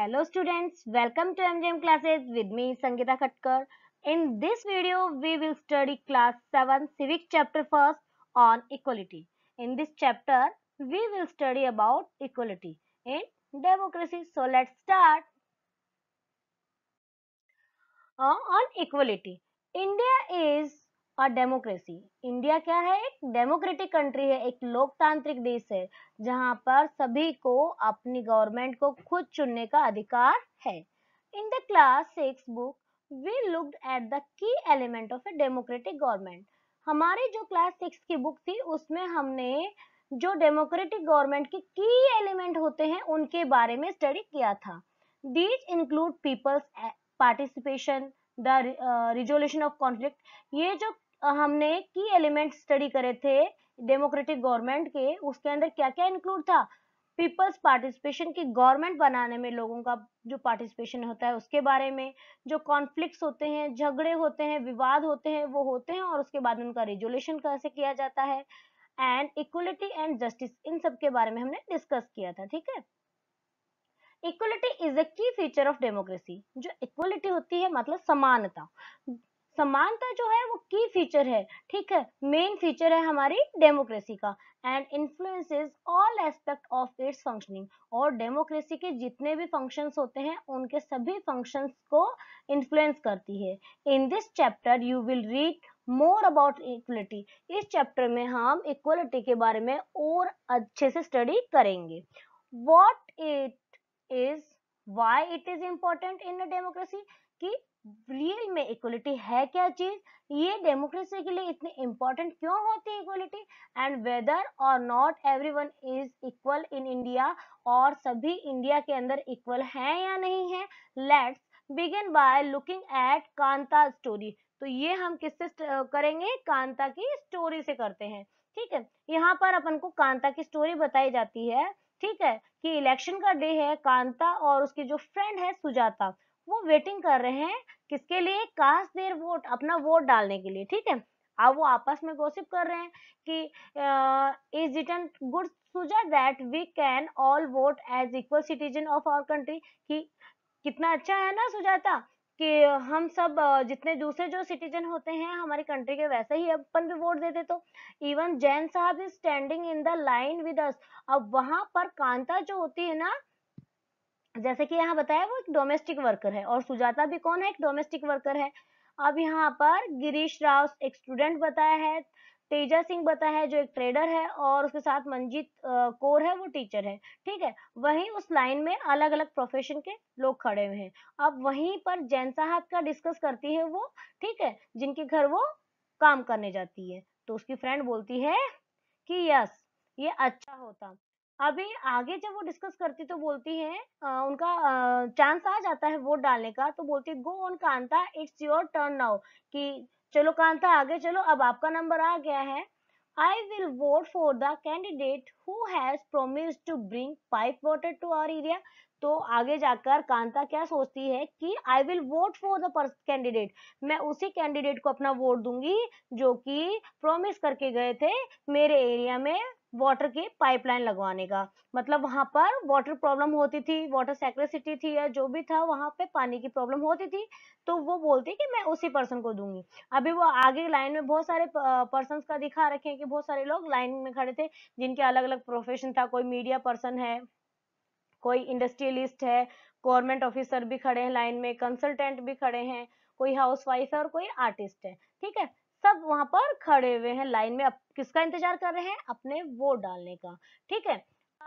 Hello students, welcome to MGM classes with me Sangeeta Khatkar. In this video, we will study class 7 civic chapter first on equality. In this chapter, we will study about equality in democracy. So let's start. Uh, on equality. India is और democracy India क्या है एक democratic country है एक लोकतांत्रिक देश है जहां पर सभी को अपनी गवर्नमेंट को खुद चुनने का अधिकार है in the class six book we look at the key element of a democratic government हमारी जो क्लास सिक्स की बुक थी उसमें हमने जो डेमोक्रेटिक गवर्नमेंट के की एलिमेंट होते हैं उनके बारे में स्टडी किया था these include people's participation the resolution of conflict ये जो हमने की एलिमेंट स्टडी करे थे डेमोक्रेटिक गवर्नमेंट के उसके अंदर क्या क्या इंक्लूड था पीपल्स पार्टिसिपेशन की गवर्नमेंट बनाने में लोगों का जो पार्टिसिपेशन होता है उसके बारे में जो कॉन्फ्लिक्ट होते हैं झगड़े होते हैं विवाद होते हैं वो होते हैं और उसके बाद उनका रेजुलेशन कैसे किया जाता है एंड इक्वलिटी एंड जस्टिस इन सब के बारे में हमने डिस्कस किया था ठीक है equality is a key feature of democracy जो इक्वलिटी होती है मतलब समानता समानता जो है वो की फीचर है ठीक है मेन फीचर है हमारी डेमोक्रेसी का and influences all aspect of its functioning और डेमोक्रेसी के जितने भी फंक्शंस होते हैं उनके सभी फंक्शंस को इन्फ्लुएंस करती है in this chapter you will read more about equality इस चैप्टर में हम इक्वलिटी के बारे में और अच्छे से स्टडी करेंगे what it is why it is important in democracy कि रियल में इक्वलिटी है क्या चीज ये डेमोक्रेसी के लिए इतनी इम्पोर्टेंट क्यों होती है इक्वलिटी एंड वेदर और not everyone is equal in India और सभी इंडिया के अंदर इक्वल है या नहीं है let's begin by looking at Kanta story तो ये हम किससे करेंगे कांता की स्टोरी से करते हैं ठीक है यहाँ पर अपन को कांता की स्टोरी बताई जाती है ठीक है कि इलेक्शन का डे है कांता और उसकी जो फ्रेंड है सुजाता वो वेटिंग कर रहे हैं किसके लिए कास्ट देर वोट अपना वोट डालने के लिए ठीक है अब वो आपस में गोसिप कर रहे हैं कि is it an good Suja that we can all vote as equal citizen of our country कि कितना अच्छा है ना सुजाता कि हम सब जितने दूसरे जो सिटीजन होते हैं हमारी कंट्री के वैसे ही अपन भी वोट देते तो इवन जैन साहब is standing in the line with us अब वहां पर कांता जो होती है ना जैसे कि यहाँ बताया वो एक डोमेस्टिक वर्कर है और सुजाता भी कौन है एक डोमेस्टिक वर्कर है अब यहाँ पर गिरीश राव एक स्टूडेंट बताया है तेजा सिंह बताया है जो एक ट्रेडर है और उसके साथ मंजीत कौर है वो टीचर है ठीक है वहीं उस लाइन में अलग अलग प्रोफेशन के लोग खड़े हुए हैं अब वहीं पर जैन साहब का डिस्कस करती है वो ठीक है जिनके घर वो काम करने जाती है तो उसकी फ्रेंड बोलती है कि यस ये अच्छा होता अभी आगे जब वो डिस्कस करती तो बोलती है आ, उनका आ, चांस आ जाता है वोट डालने का तो बोलती है go on Kanta it's your turn now कि चलो कांता आगे चलो अब आपका नंबर आ गया है I will vote for the candidate who has promised to bring pipe water to our area तो आगे जाकर कांता क्या सोचती है कि I will vote for the candidate मैं उसी कैंडिडेट को अपना वोट दूंगी जो कि प्रॉमिस करके गए थे मेरे एरिया में वाटर के पाइपलाइन लगवाने का मतलब वहां पर वाटर प्रॉब्लम होती थी वाटर सेक्रेसिटी थी या जो भी था वहां पे पानी की प्रॉब्लम होती थी तो वो बोलती कि मैं उसी पर्सन को दूंगी अभी वो आगे लाइन में बहुत सारे पर्सन का दिखा रखे हैं कि बहुत सारे लोग लाइन में खड़े थे जिनके अलग अलग प्रोफेशन था कोई मीडिया पर्सन है कोई इंडस्ट्रियलिस्ट है गवर्नमेंट ऑफिसर भी खड़े हैं लाइन में कंसल्टेंट भी खड़े हैं कोई हाउसवाइफ है और कोई आर्टिस्ट है ठीक है सब वहां पर खड़े हुए हैं लाइन में अब किसका इंतजार कर रहे हैं अपने वोट डालने का ठीक है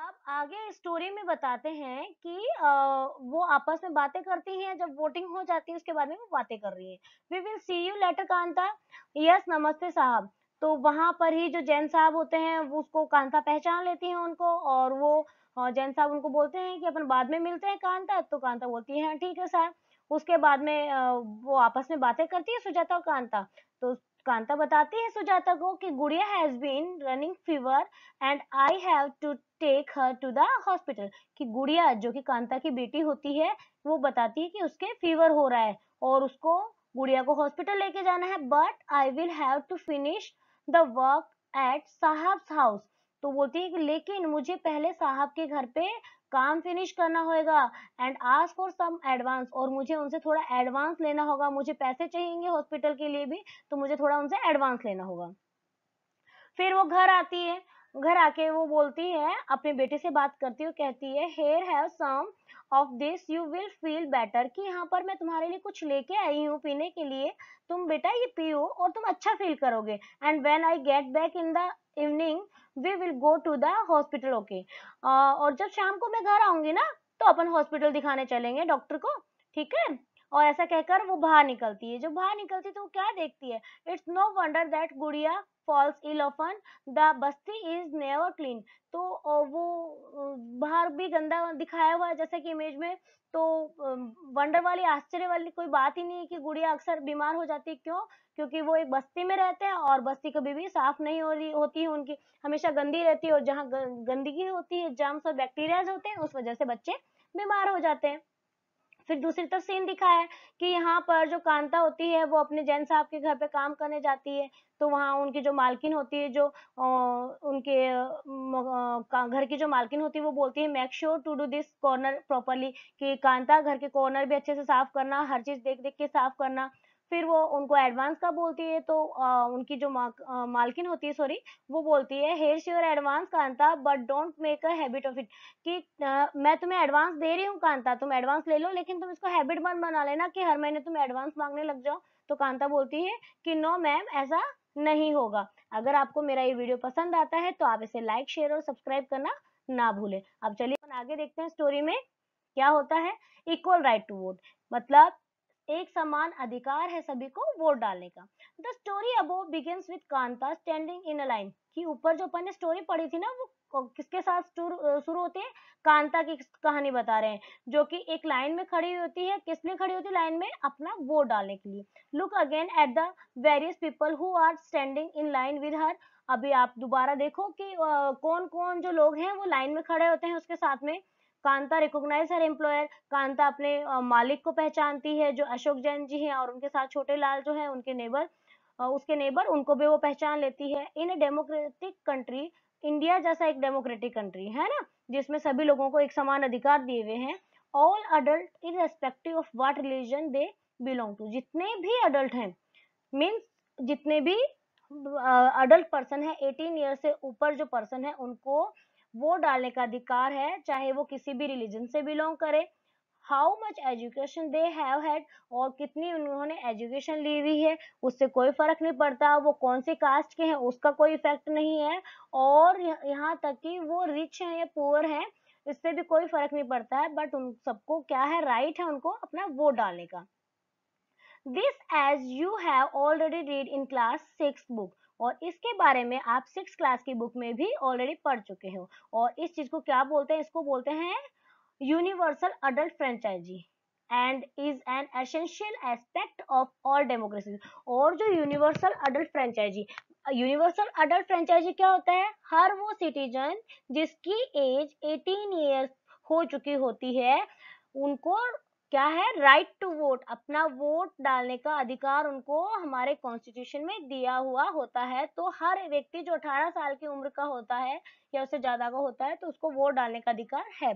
अब आगे स्टोरी में बताते हैं कि आ, वो आपस में बातें करती हैं जब वोटिंग हो जाती है उसके बाद में वो बातें कर रही है we will see you later Kanta yes नमस्ते साहब तो वहां पर ही जो जैन साहब होते हैं वो उसको कांता पहचान लेती हैं उनको और वो जैन साहब उनको बोलते हैं कि अपन बाद में मिलते हैं कांता तो कांता बोलती है हाँ, ठीक है साहब उसके बाद में वो आपस में बातें करती है सुजाता और कांता तो कांता बताती है सुजाता को कि Gudiya has been running fever and I have to take her to the hospital कि गुड़िया जो कि कांता की बेटी होती है वो बताती है कि उसके फीवर हो रहा है और उसको गुड़िया को हॉस्पिटल लेके जाना है but I will have to finish the work at साहब हाउस तो बोलती है कि लेकिन मुझे पहले साहब के घर पे काम फिनिश करना होगा एंड आज फॉर सम एडवांस और मुझे उनसे थोड़ा एडवांस लेना होगा मुझे पैसे चाहिए हॉस्पिटल के लिए भी तो मुझे थोड़ा उनसे एडवांस लेना होगा फिर वो घर आती है घर आके वो बोलती है अपने बेटे से बात करती हुई कहती है here have some of this you will feel better कि यहाँ पर मैं तुम्हारे लिए कुछ लेके आई हूँ पीने के लिए तुम बेटा ये पियो और तुम अच्छा फील करोगे and when I get back in the evening we will go to the hospital okay और जब शाम को मैं घर आऊंगी ना तो अपन हॉस्पिटल दिखाने चलेंगे डॉक्टर को ठीक है और ऐसा कहकर वो बाहर निकलती है जब बाहर निकलती है तो वो क्या देखती है it's no wonder that Gudiya falls ill often the basti is never clean तो वो बाहर भी गंदा दिखाया हुआ है जैसे कि इमेज में तो वंडर वाली आश्चर्य वाली कोई बात ही नहीं है कि गुड़िया अक्सर बीमार हो जाती है क्यों क्योंकि वो एक बस्ती में रहते हैं और बस्ती कभी भी साफ नहीं हो रही होती है उनकी हमेशा गंदी रहती है और जहाँ गंदगी होती है जर्म्स और बैक्टीरियाज होते हैं उस वजह से बच्चे बीमार हो जाते हैं फिर दूसरी तरफ सीन दिखाया है कि यहाँ पर जो कांता होती है वो अपने जैन साहब के घर पे काम करने जाती है तो वहाँ उनकी जो मालकिन होती है जो उनके घर की जो मालकिन होती है वो बोलती है make sure to do this corner properly कि कांता घर के कॉर्नर भी अच्छे से साफ करना हर चीज देख देख के साफ करना फिर वो उनको एडवांस का बोलती है तो आ, उनकी जो मा, आ, मालकिन होती है सॉरी वो बोलती है here sure advance Kanta but don't make a habit of it कि आ, मैं तुम्हें एडवांस दे रही हूँ कांता तुम एडवांस ले लो लेकिन तुम इसको हैबिट बन बना लेना कि हर महीने तुम एडवांस मांगने लग जाओ तो कांता बोलती है कि नो मैम ऐसा नहीं होगा अगर आपको मेरा ये वीडियो पसंद आता है तो आप इसे लाइक शेयर और सब्सक्राइब करना ना भूलें अब चलिए आगे देखते हैं स्टोरी में क्या होता है इक्वल राइट टू वोट मतलब एक समान अधिकार है सभी को वोट डालने का the story above begins with Kanta standing in a line कि ऊपर जो अपन ने स्टोरी पढ़ी थी ना वो किसके साथ शुरू होती है कांता की कहानी बता रहे हैं जो कि एक लाइन में खड़ी होती है किसने खड़ी होती है लाइन में अपना वोट डालने के लिए look again at the various people who are standing in line with her अभी आप दोबारा देखो कि आ, कौन कौन जो लोग हैं वो लाइन में खड़े होते हैं उसके साथ में Kanta recognise her employer Kanta अपने मालिक को पहचानती है जो अशोक जैन जी हैं और उनके साथ छोटे लाल जो है उनके नेबर उसके नेबर उनको भी वो पहचान लेती है इन डेमोक्रेटिक कंट्री इंडिया जैसा एक डेमोक्रेटिक कंट्री है ना जिसमें सभी लोगों को एक समान अधिकार दिए हुए हैं all adult irrespective of what religion they belong to जितने भी अडल्ट हैं मीन्स जितने भी अडल्ट पर्सन है 18 ईयर से ऊपर जो पर्सन है उनको वोट डालने का अधिकार है चाहे वो किसी भी रिलीजन से बिलोंग करे how much education they have had और कितनी उन्होंने एजुकेशन ली हुई है उससे कोई फर्क नहीं पड़ता वो कौन से कास्ट के हैं उसका कोई इफेक्ट नहीं है और यहाँ तक कि वो रिच हैं या पुअर हैं इससे भी कोई फर्क नहीं पड़ता है बट उन सबको क्या है राइट right है उनको अपना वोट डालने का this as you have already read in class six book और इसके बारे में आप सिक्स क्लास की बुक में भी ऑलरेडी पढ़ चुके हो और इस चीज को क्या बोलते हैं इसको बोलते हैं universal adult franchise and is an essential aspect of all democracy और जो universal adult franchise universal adult franchise क्या होता है हर वो सिटीजन जिसकी एज 18 ईयर्स हो चुकी होती है उनको क्या है राइट टू वोट अपना वोट डालने का अधिकार उनको हमारे कॉन्स्टिट्यूशन में दिया हुआ होता है तो हर व्यक्ति जो 18 साल की उम्र का होता है या उससे ज्यादा का होता है तो उसको वोट डालने का अधिकार है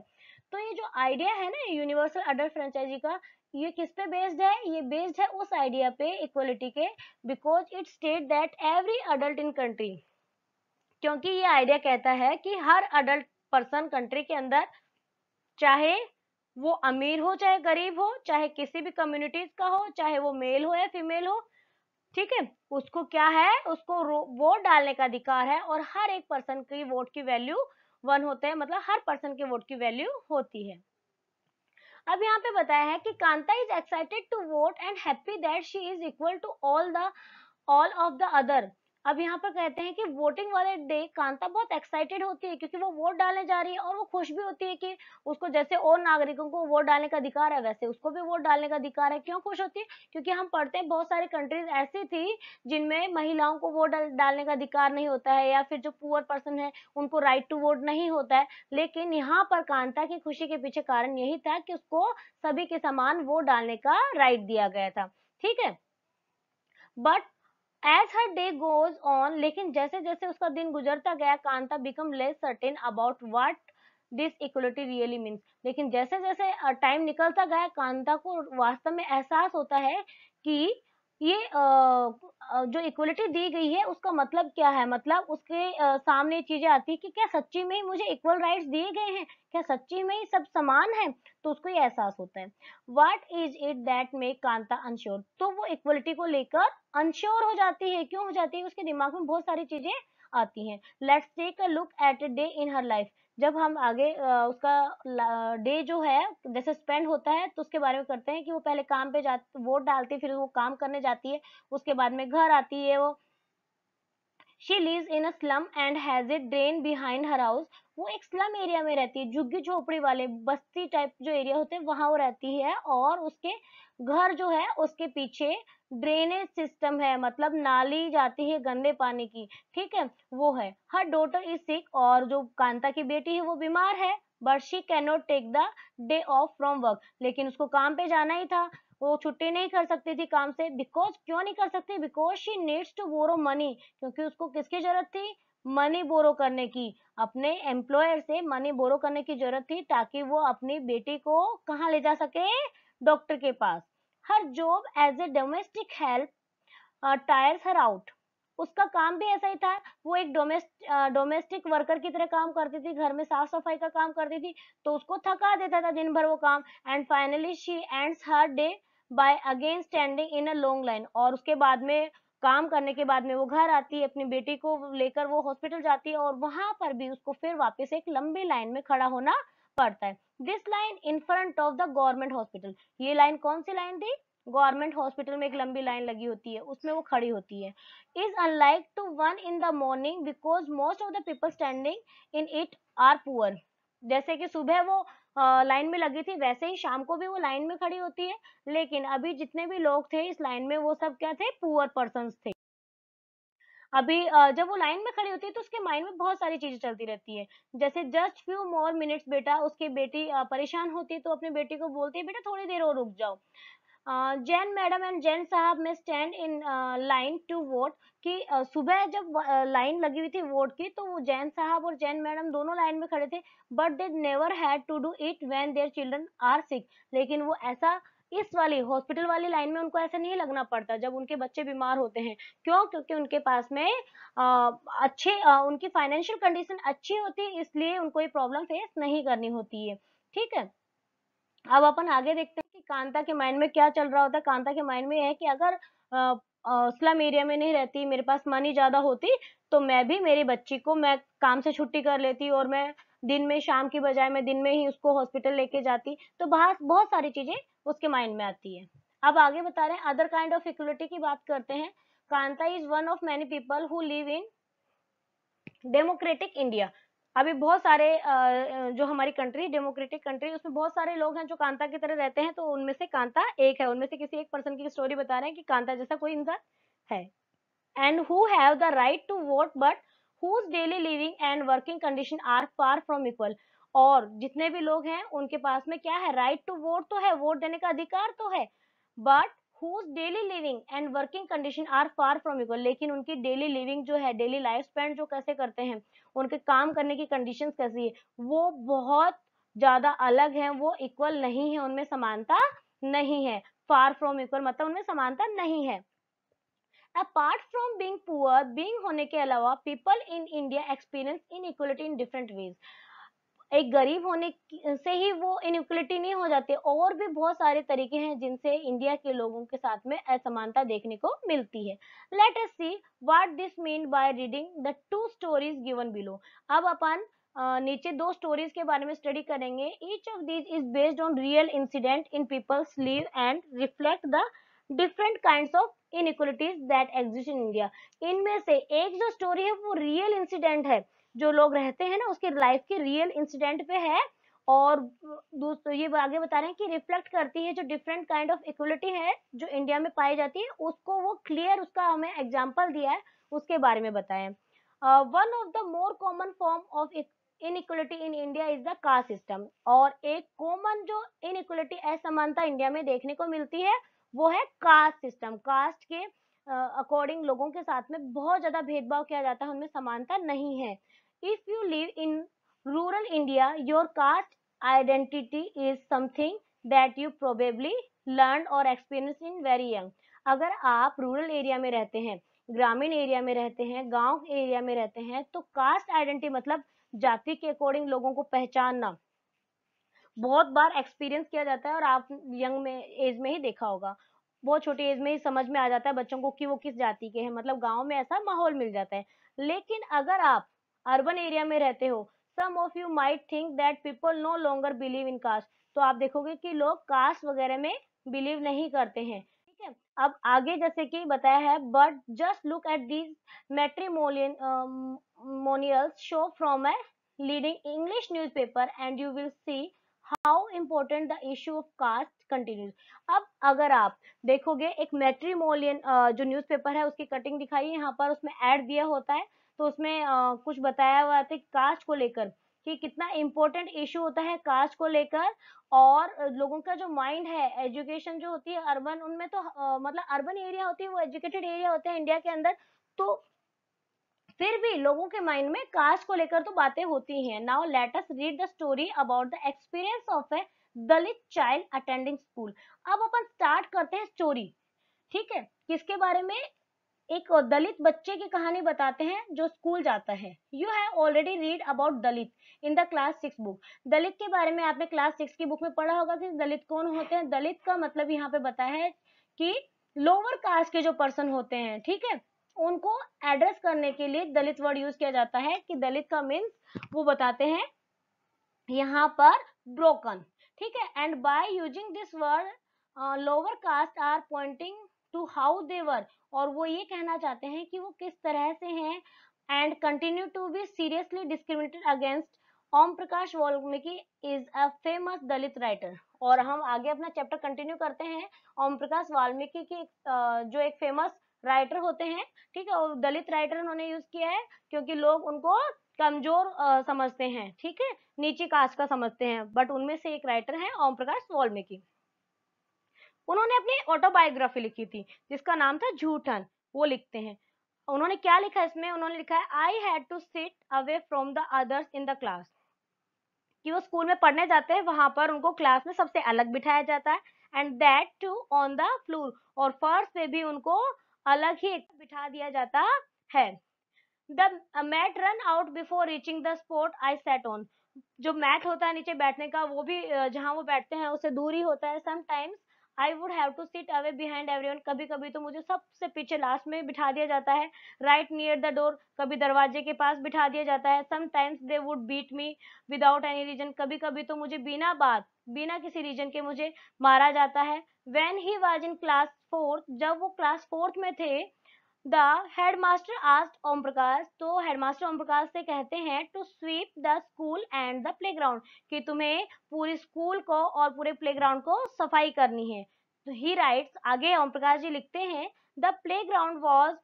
तो ये जो आइडिया है ना यूनिवर्सल अडल्ट फ्रेंचाइजी का ये किस पे बेस्ड है ये बेस्ड है उस आइडिया पे इक्वलिटी के because it state that every adult in country क्योंकि ये आइडिया कहता है कि हर अडल्ट पर्सन कंट्री के अंदर चाहे वो अमीर हो चाहे गरीब हो चाहे किसी भी कम्युनिटीज का हो चाहे वो मेल हो या फीमेल हो ठीक है उसको क्या है उसको वोट डालने का अधिकार है और हर एक पर्सन की वोट की वैल्यू वन होते हैं मतलब हर पर्सन के वोट की वैल्यू होती है अब यहाँ पे बताया है कि Kanta is excited to vote and happy that she is equal to all the all of the other अब यहाँ पर कहते हैं कि वोटिंग वाले डे कांता बहुत एक्साइटेड होती है क्योंकि वो वोट डालने जा रही है और वो खुश भी होती है कि उसको जैसे और नागरिकों को वोट डालने का अधिकार है वैसे उसको भी वोट डालने का अधिकार है क्यों खुश होती है क्योंकि हम पढ़ते हैं बहुत सारी कंट्रीज ऐसी थी जिनमें महिलाओं को वोट डालने का अधिकार नहीं होता है या फिर जो पुअर पर्सन है उनको राइट टू वोट नहीं होता है लेकिन यहाँ पर कांता की खुशी के पीछे कारण यही था कि उसको सभी के समान वोट डालने का राइट दिया गया था ठीक है but as her day goes on लेकिन जैसे जैसे उसका दिन गुजरता गया Kanta become less certain about what this equality really means लेकिन जैसे जैसे टाइम निकलता गया कांता को वास्तव में एहसास होता है कि ये जो इक्वलिटी दी गई है उसका मतलब क्या है मतलब उसके सामने चीजें आती है कि क्या सच्ची में ही मुझे इक्वल राइट दिए गए हैं क्या सच्ची में ही सब समान है तो उसको ये एहसास होता है what is it that make Kanta unsure तो वो इक्वलिटी को लेकर अनश्योर हो जाती है क्यों हो जाती है उसके दिमाग में बहुत सारी चीजें आती हैं let's take a look at a day in her life जब हम आगे उसका डे जो है जैसे स्पेंड होता है तो उसके बारे में करते हैं कि वो पहले काम पे जाती वोट डालती है फिर वो काम करने जाती है उसके बाद में घर आती है वो she live in a slum and has a drain behind her house वो एक स्लम एरिया में रहती है झुग्गी झोपड़ी वाले बस्ती टाइप जो एरिया होते हैं वहां वो रहती है और उसके घर जो है उसके पीछे ड्रेनेज सिस्टम है मतलब नाली जाती है गंदे पानी की ठीक है वो है हर डोटर इज सिक और जो कांता की बेटी है वो बीमार है but she cannot take the day off from work लेकिन उसको काम पे जाना ही था वो छुट्टी नहीं कर सकती थी काम से बिकॉज क्यों नहीं कर सकती because she needs to borrow money क्योंकि उसको किसकी जरूरत थी मनी बोरो करने की अपने एम्प्लॉयर से मनी बोरो करने की जरूरत थी ताकि वो अपनी बेटी को कहाँ ले जा सके डॉक्टर के पास her job as a domestic help tires her out उसका काम भी ऐसा ही था वो एक डोमेस्टिक वर्कर uh, की तरह काम करती थी घर में साफ सफाई का काम करती थी तो उसको थका देता था दिन भर वो काम and finally she ends her day by again standing in a long line और उसके बाद में काम करने के बाद में वो घर आती है अपनी बेटी को लेकर वो हॉस्पिटल जाती है और वहां पर भी उसको फिर वापस एक लंबी लाइन में खड़ा होना पड़ता है this line in front of the government hospital ये लाइन कौन सी लाइन थी गवर्नमेंट हॉस्पिटल में एक लंबी लाइन लगी होती है उसमें वो खड़ी होती है is unlike to one in the morning because most of the people standing in it are poor जैसे कि सुबह वो लाइन में लगी थी वैसे ही शाम को भी वो लाइन में खड़ी होती है लेकिन अभी जितने भी लोग थे इस लाइन में वो सब क्या थे पुअर पर्सन थे अभी जब वो लाइन में खड़ी होती है तो उसके माइंड में बहुत सारी चीजें चलती रहती है जैसे जस्ट फ्यू मोर मिनट्स बेटा उसकी बेटी परेशान होती है तो अपने बेटी को बोलती है बेटा थोड़ी देर और रुक जाओ जैन मैडम एंड जैन साहब में stand in line to vote कि सुबह जब लाइन लगी हुई थी वोट की तो वो जैन साहब और जैन मैडम दोनों लाइन में खड़े थे but they never had to do it when their children are sick लेकिन वो ऐसा इस वाली हॉस्पिटल वाली लाइन में उनको ऐसा नहीं लगना पड़ता जब उनके बच्चे बीमार होते हैं क्यों क्योंकि उनके पास में आ, अच्छे आ, उनकी फाइनेंशियल कंडीशन अच्छी होती है इसलिए उनको ये प्रॉब्लम फेस नहीं करनी होती है ठीक है अब अपन आगे देखते हैं कांता के माइंड में क्या चल रहा होता है कांता के माइंड में है कि अगर स्लम एरिया में नहीं रहती मेरे पास मनी ज़्यादा होती तो मैं भी मेरी बच्ची को मैं काम से छुट्टी कर लेती और मैं दिन में शाम की बजाय मैं दिन में ही उसको हॉस्पिटल लेके जाती तो बाहर बहुत सारी चीज़ें उसके माइंड में आती है अब आगे बता रहे हैं अदर काइंड ऑफ इक्वलिटी की बात करते हैं Kanta is one of many people who live in democratic India अभी बहुत सारे जो हमारी कंट्री डेमोक्रेटिक कंट्री उसमें बहुत सारे लोग हैं जो कांता की तरह रहते हैं तो उनमें से कांता एक है उनमें से किसी एक पर्सन की स्टोरी बता रहे हैं कि कांता जैसा कोई इंसान है and who have the right to vote but whose daily living and working condition are far from equal और जितने भी लोग हैं उनके पास में क्या है राइट टू वोट तो है वोट देने का अधिकार तो है but whose daily living and working condition are far from equal लेकिन उनकी daily living जो है daily life spend जो कैसे करते हैं उनके काम करने की conditions कैसी है वो बहुत ज़्यादा अलग है वो equal नहीं है उनमें समानता नहीं है far from equal मतलब उनमें समानता नहीं है apart from being poor being होने के अलावा people in India experience inequality in different ways एक गरीब होने से ही वो इनक्वलिटी नहीं हो जाती और भी बहुत सारे तरीके हैं जिनसे इंडिया के लोगों के साथ में असमानता देखने को मिलती है let us see what this mean by reading the two stories given below अब अपन नीचे दो स्टोरीज के बारे में स्टडी करेंगे each of these is based on real incident in people's live and reflect the different kind of inequalities that exist in India इनमें से एक जो स्टोरी है वो रियल इंसिडेंट है जो लोग रहते हैं ना उसके लाइफ के रियल इंसिडेंट पे है और दोस्तों ये आगे बता रहे हैं कि रिफ्लेक्ट करती है जो डिफरेंट काइंड ऑफ इक्वलिटी है जो इंडिया में पाई जाती है उसको वो क्लियर उसका हमें एग्जाम्पल दिया है उसके बारे में बताएं one of the more common form of inequality in India is the caste system और एक कॉमन जो इनइक्वलिटी असमानता इंडिया में देखने को मिलती है वो है कास्ट सिस्टम कास्ट के अकॉर्डिंग लोगों के साथ में बहुत ज़्यादा भेदभाव किया जाता है उनमें समानता नहीं है if you live in rural India your caste identity is something that you probably learn और एक्सपीरियंस इन वेरी यंग अगर आप रूरल एरिया में रहते हैं ग्रामीण एरिया में रहते हैं गांव एरिया में रहते हैं तो कास्ट आइडेंटिटी मतलब जाति के अकॉर्डिंग लोगों को पहचानना बहुत बार एक्सपीरियंस किया जाता है और आप यंग में एज में ही देखा होगा बहुत छोटी एज में ही समझ में आ जाता है बच्चों को कि वो किस जाति के हैं मतलब गांव में ऐसा माहौल मिल जाता है लेकिन अगर आप अर्बन एरिया में रहते हो some of you might think that people no longer believe in caste तो आप देखोगे कि लोग कास्ट वगैरह में बिलीव नहीं करते हैं ठीक है अब आगे जैसे कि बताया है but just look at these matrimonials shows from a leading English paper and you will see how important the issue of caste discontinues अब अगर आप देखोगे एक मेट्रीमोलियन जो न्यूज़पेपर है उसकी कटिंग दिखाई यहाँ पर उसमें ऐड दिया होता है तो उसमें आ, कुछ बताया हुआ था कास्ट को लेकर कि कितना इम्पोर्टेंट इशू होता है कास्ट को लेकर और लोगों का जो माइंड है एजुकेशन जो होती है अर्बन उनमें तो आ, मतलब अर्बन एरिया होती है वो एजुकेटेड एरिया होते हैं इंडिया के अंदर तो फिर भी लोगों के माइंड में कास्ट को लेकर तो बातें होती हैं now let us read the story about the experience of a Dalit child attending school अब अपन स्टार्ट करते हैं स्टोरी ठीक है किसके बारे में एक दलित बच्चे की कहानी बताते हैं जो स्कूल जाता है you have already read about Dalit in the class six book Dalit के बारे में आपने क्लास सिक्स की बुक में पढ़ा होगा कि दलित कौन होते हैं दलित का मतलब यहाँ पे बताया है कि लोअर कास्ट के जो पर्सन होते हैं ठीक है उनको एड्रेस करने के लिए दलित वर्ड यूज किया जाता है कि दलित का मीन्स वो बताते हैं यहाँ पर ब्रोकन ठीक है and by using this word lower caste are pointing to how they're और वो ये कहना चाहते हैं कि वो किस तरह से हैं and continue to be seriously discriminated against Om Prakash Valmiki is a famous Dalit writer और हम आगे अपना चैप्टर कंटिन्यू करते हैं ओम प्रकाश वाल्मीकि की uh, जो एक फेमस राइटर होते हैं ठीक है और दलित राइटर उन्होंने यूज किया है क्योंकि लोग उनको कमजोर समझते हैं ठीक है नीचे कास्ट का समझते हैं बट उनमें से एक राइटर है ओम प्रकाश वाल्मीकि उन्होंने अपनी ऑटोबायोग्राफी लिखी थी जिसका नाम था झूठन वो लिखते हैं उन्होंने क्या लिखा इसमें उन्होंने लिखा है I had to sit away from the others in the class कि वो स्कूल में पढ़ने जाते हैं वहां पर उनको क्लास में सबसे अलग बिठाया जाता है and that too on the floor और फर्श पे भी उनको अलग ही बिठा दिया जाता है the mat ran out before reaching the spot I sat on जो मैट होता है नीचे बैठने का वो भी जहाँ वो बैठते हैं उससे दूर ही होता है sometimes I would have to sit away behind everyone कभी कभी तो मुझे सबसे पीछे लास्ट में बिठा दिया जाता है राइट नियर द डोर कभी दरवाजे के पास बिठा दिया जाता है sometimes they would beat me without any reason कभी कभी तो मुझे बिना बात बिना किसी रीजन के मुझे मारा जाता है when he was in class fourth जब वो क्लास फोर्थ में थे the headmaster asked Om Prakash तो हेडमास्टर ओम प्रकाश से कहते हैं to sweep the school and the playground कि तुम्हें पूरे स्कूल को और पूरे प्लेग्राउंड को सफाई करनी है तो ही राइट्स आगे ओम प्रकाश जी लिखते हैं the playground was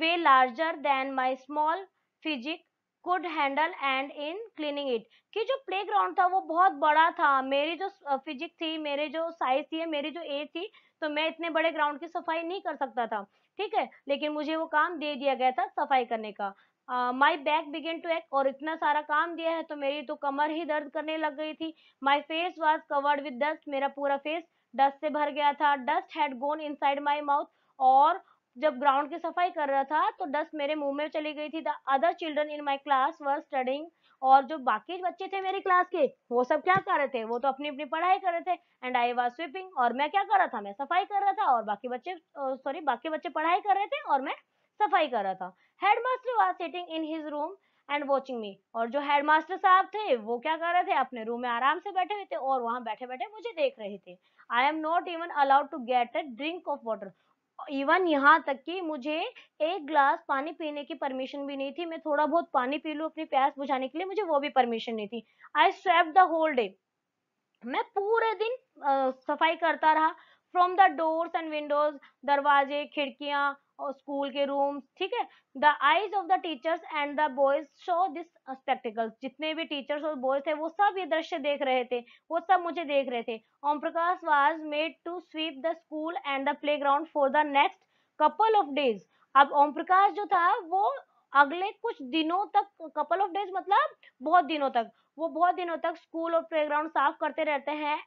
way larger than my small physique could handle and in cleaning it कि जो प्ले ग्राउंड था वो बहुत बड़ा था मेरी जो फिजिक uh, थी मेरे जो साइज थी मेरी जो एज थी तो मैं इतने बड़े ग्राउंड की सफाई नहीं कर सकता था ठीक है लेकिन मुझे वो काम दे दिया गया था सफाई करने का माई बैक बिगेन टू एक्ट और इतना सारा काम दिया है तो मेरी तो कमर ही दर्द करने लग गई थी my face was covered with dust मेरा पूरा फेस डस्ट से भर गया था dust had gone inside my mouth और जब ग्राउंड की सफाई कर रहा था तो डस्ट मेरे मुंह में चली गई थी the other children in my class were studying और जो बाकी बच्चे थे मेरी क्लास के वो सब क्या कर रहे थे वो तो अपनी अपनी पढ़ाई कर रहे थे एंड आई वॉज स्वीपिंग और मैं क्या कर रहा था मैं सफाई कर रहा था और बाकी बच्चे सॉरी बाकी बच्चे पढ़ाई कर रहे थे और मैं सफाई कर रहा था headmaster was sitting in his room and watching me और जो हेड मास्टर साहब थे वो क्या कर रहे थे अपने रूम में आराम से बैठे हुए थे और वहां बैठे बैठे मुझे देख रहे थे I am not even allowed to get a drink of water even यहाँ तक कि मुझे एक ग्लास पानी पीने की परमिशन भी नहीं थी मैं थोड़ा बहुत पानी पी लू अपनी प्यास बुझाने के लिए मुझे वो भी परमिशन नहीं थी I swept the whole day मैं पूरे दिन आ, सफाई करता रहा from the doors and windows दरवाजे खिड़कियां और स्कूल के रूम ठीक है the eyes of the teachers and the boys show this spectacles जितने भी टीचर्स और बॉयज थे वो सब ये दृश्य देख रहे थे वो सब मुझे देख रहे थे Om Prakash was made to sweep the school and the playground for the next couple of days अब ओम प्रकाश जो था वो अगले कुछ दिनों तक कपल ऑफ डेज मतलब बहुत दिनों तक वो बहुत दिनों तक स्कूल और प्लेग्राउंड साफ करते रहते हैं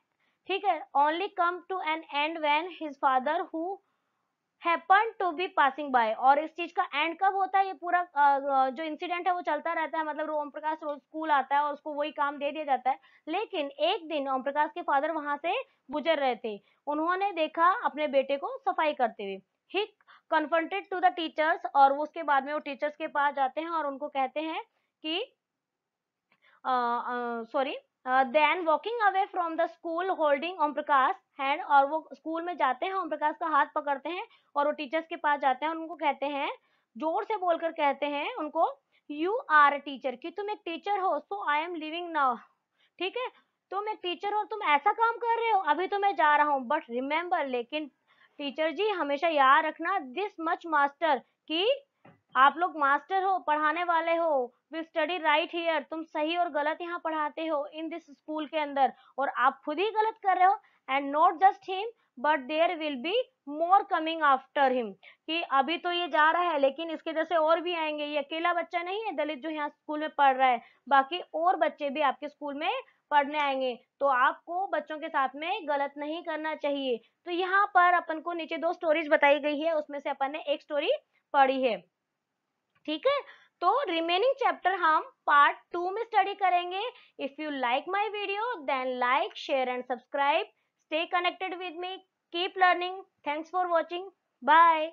ठीक है only come to an end when his father who happen to be passing by और इस चीज का एंड कब होता है ये पूरा जो इंसिडेंट है वो चलता रहता है मतलब ओम प्रकाश रोज स्कूल आता है और उसको वही काम दे दिया जाता है लेकिन एक दिन ओम प्रकाश के फादर वहां से गुजर रहे थे उन्होंने देखा अपने बेटे को सफाई करते हुए ही कन्फर्टेड टू द टीचर्स और उसके बाद में वो टीचर्स के पास जाते हैं और उनको कहते हैं कि sorry then walking away from the school holding Om Prakash hand और वो स्कूल में जाते हैं ओम प्रकाश का हाथ पकड़ते हैं और वो टीचर्स के पास जाते हैं और उनको कहते हैं जोर से बोलकर कहते हैं उनको यू आर अ टीचर कि तुम एक टीचर हो so I am leaving now ठीक है तुम एक टीचर हो तुम ऐसा काम कर रहे हो अभी तो मैं जा रहा हूँ बट रिमेम्बर लेकिन टीचर जी हमेशा याद रखना दिस मच मास्टर की आप लोग मास्टर हो पढ़ाने वाले हो वी स्टडी राइट हियर तुम सही और गलत यहाँ पढ़ाते हो इन दिस स्कूल के अंदर और आप खुद ही गलत कर रहे हो and not just him but there will be more coming after him कि अभी तो ये जा रहा है लेकिन इसके जैसे और भी आएंगे ये अकेला बच्चा नहीं है दलित जो यहाँ स्कूल में पढ़ रहा है बाकी और बच्चे भी आपके स्कूल में पढ़ने आएंगे तो आपको बच्चों के साथ में गलत नहीं करना चाहिए तो यहाँ पर अपन को नीचे दो स्टोरीज बताई गई है उसमें से अपन ने एक स्टोरी पढ़ी है ठीक है तो रिमेनिंग चैप्टर हम पार्ट टू में स्टडी करेंगे if you like my video then like share and subscribe stay connected with me keep learning thanks for watching bye